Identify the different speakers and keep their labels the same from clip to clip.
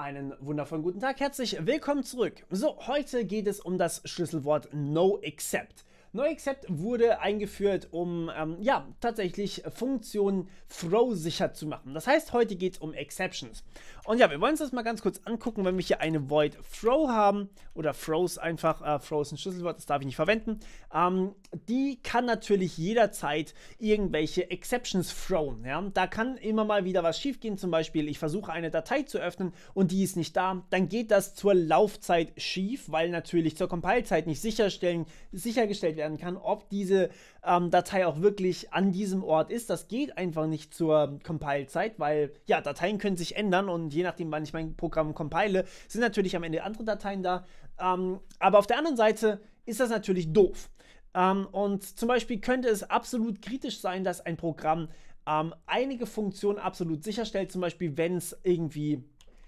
Speaker 1: Einen wundervollen guten Tag, herzlich willkommen zurück. So, heute geht es um das Schlüsselwort No Accept. NeuExcept wurde eingeführt, um ähm, ja, tatsächlich Funktionen throw sicher zu machen. Das heißt, heute geht es um Exceptions. Und ja, wir wollen uns das mal ganz kurz angucken, wenn wir hier eine Void Throw haben oder Throws einfach, äh, Throw ist ein Schlüsselwort, das darf ich nicht verwenden. Ähm, die kann natürlich jederzeit irgendwelche Exceptions throwen. Ja? Da kann immer mal wieder was schief gehen, zum Beispiel ich versuche eine Datei zu öffnen und die ist nicht da, dann geht das zur Laufzeit schief, weil natürlich zur Compilezeit nicht sichergestellt werden kann, ob diese ähm, Datei auch wirklich an diesem Ort ist. Das geht einfach nicht zur Compile-Zeit, weil ja, Dateien können sich ändern und je nachdem, wann ich mein Programm compile, sind natürlich am Ende andere Dateien da. Ähm, aber auf der anderen Seite ist das natürlich doof. Ähm, und zum Beispiel könnte es absolut kritisch sein, dass ein Programm ähm, einige Funktionen absolut sicherstellt, zum Beispiel wenn es irgendwie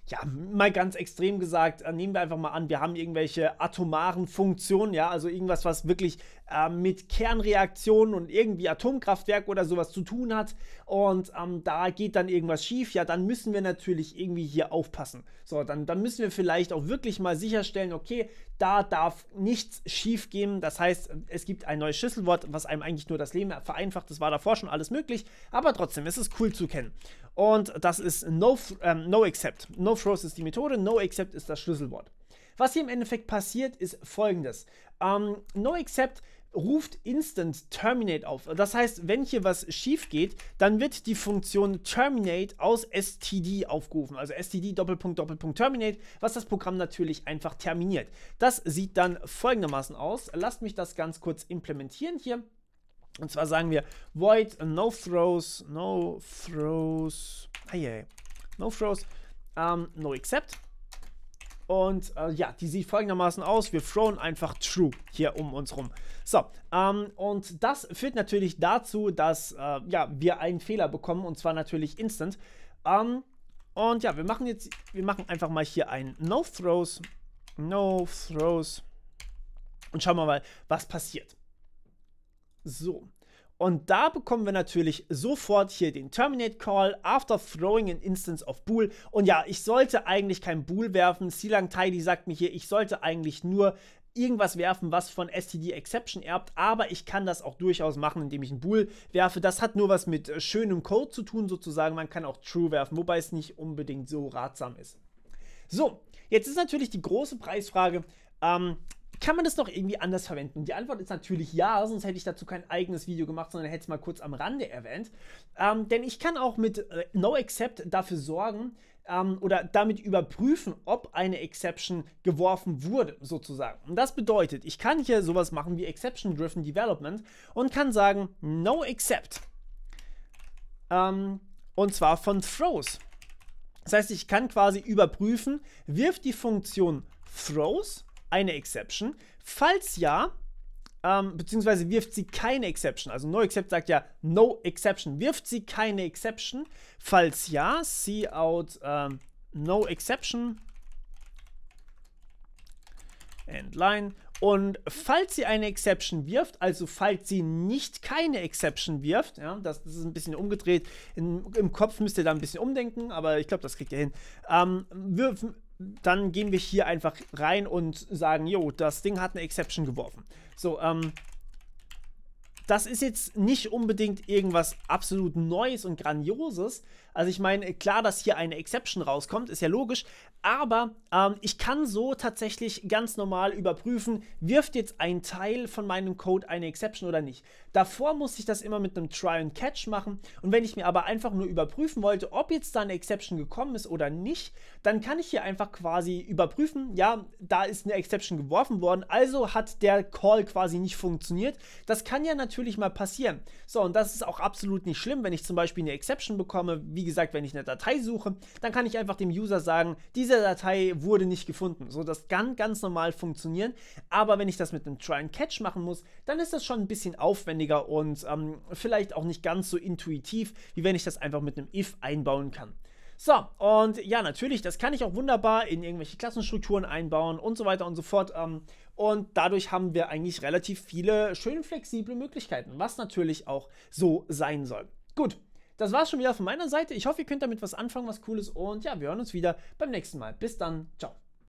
Speaker 1: ja, mal ganz extrem gesagt, äh, nehmen wir einfach mal an, wir haben irgendwelche atomaren Funktionen, ja, also irgendwas, was wirklich äh, mit Kernreaktionen und irgendwie Atomkraftwerk oder sowas zu tun hat und ähm, da geht dann irgendwas schief, ja, dann müssen wir natürlich irgendwie hier aufpassen. So, dann, dann müssen wir vielleicht auch wirklich mal sicherstellen, okay, da darf nichts schief gehen. Das heißt, es gibt ein neues Schlüsselwort, was einem eigentlich nur das Leben vereinfacht. Das war davor schon alles möglich, aber trotzdem ist es cool zu kennen. Und das ist no, ähm, no Accept. No Frost ist die Methode, No Accept ist das Schlüsselwort. Was hier im Endeffekt passiert, ist folgendes. Ähm, no Accept ruft Instant Terminate auf. Das heißt, wenn hier was schief geht, dann wird die Funktion Terminate aus std aufgerufen. Also std Doppelpunkt Doppelpunkt Terminate, was das Programm natürlich einfach terminiert. Das sieht dann folgendermaßen aus. Lasst mich das ganz kurz implementieren hier. Und zwar sagen wir void no throws, no throws, hey, no throws, um, ähm, no accept. Und äh, ja, die sieht folgendermaßen aus. Wir throwen einfach true hier um uns rum. So, ähm, und das führt natürlich dazu, dass äh, ja, wir einen Fehler bekommen und zwar natürlich instant. Ähm, und ja, wir machen jetzt, wir machen einfach mal hier ein No Throws, No Throws und schauen wir mal, was passiert. So. Und da bekommen wir natürlich sofort hier den Terminate Call after throwing an instance of Bool. Und ja, ich sollte eigentlich kein Bool werfen. Silang Tidy sagt mir hier, ich sollte eigentlich nur irgendwas werfen, was von STD Exception erbt, aber ich kann das auch durchaus machen, indem ich einen Bool werfe. Das hat nur was mit äh, schönem Code zu tun, sozusagen. Man kann auch True werfen, wobei es nicht unbedingt so ratsam ist. So, jetzt ist natürlich die große Preisfrage, ähm, kann man das noch irgendwie anders verwenden? Die Antwort ist natürlich ja, sonst hätte ich dazu kein eigenes Video gemacht, sondern hätte es mal kurz am Rande erwähnt. Ähm, denn ich kann auch mit äh, No Except dafür sorgen, ähm, oder damit überprüfen, ob eine Exception geworfen wurde, sozusagen. Und das bedeutet, ich kann hier sowas machen wie Exception Driven Development und kann sagen, no Except. Ähm, und zwar von throws. Das heißt, ich kann quasi überprüfen, wirft die Funktion throws eine Exception? Falls ja, ähm, beziehungsweise wirft sie keine Exception. Also NoExcept sagt ja No Exception. Wirft sie keine Exception? Falls ja, see out ähm, No Exception Endline. Und falls sie eine Exception wirft, also falls sie nicht keine Exception wirft, ja, das, das ist ein bisschen umgedreht, in, im Kopf müsst ihr da ein bisschen umdenken, aber ich glaube, das kriegt ihr hin, ähm, wirf, dann gehen wir hier einfach rein und sagen, jo, das Ding hat eine Exception geworfen. So, ähm, das ist jetzt nicht unbedingt irgendwas absolut Neues und Grandioses. Also ich meine, klar, dass hier eine Exception rauskommt, ist ja logisch, aber ähm, ich kann so tatsächlich ganz normal überprüfen, wirft jetzt ein Teil von meinem Code eine Exception oder nicht. Davor musste ich das immer mit einem Try and Catch machen und wenn ich mir aber einfach nur überprüfen wollte, ob jetzt da eine Exception gekommen ist oder nicht, dann kann ich hier einfach quasi überprüfen, ja, da ist eine Exception geworfen worden, also hat der Call quasi nicht funktioniert. Das kann ja natürlich natürlich mal passieren. So, und das ist auch absolut nicht schlimm, wenn ich zum Beispiel eine Exception bekomme. Wie gesagt, wenn ich eine Datei suche, dann kann ich einfach dem User sagen, diese Datei wurde nicht gefunden. So, das kann ganz normal funktionieren. Aber wenn ich das mit einem Try and Catch machen muss, dann ist das schon ein bisschen aufwendiger und ähm, vielleicht auch nicht ganz so intuitiv, wie wenn ich das einfach mit einem If einbauen kann. So, und ja, natürlich, das kann ich auch wunderbar in irgendwelche Klassenstrukturen einbauen und so weiter und so fort. Ähm, und dadurch haben wir eigentlich relativ viele schön flexible Möglichkeiten, was natürlich auch so sein soll. Gut, das war's schon wieder von meiner Seite. Ich hoffe, ihr könnt damit was anfangen, was cooles. Und ja, wir hören uns wieder beim nächsten Mal. Bis dann. Ciao.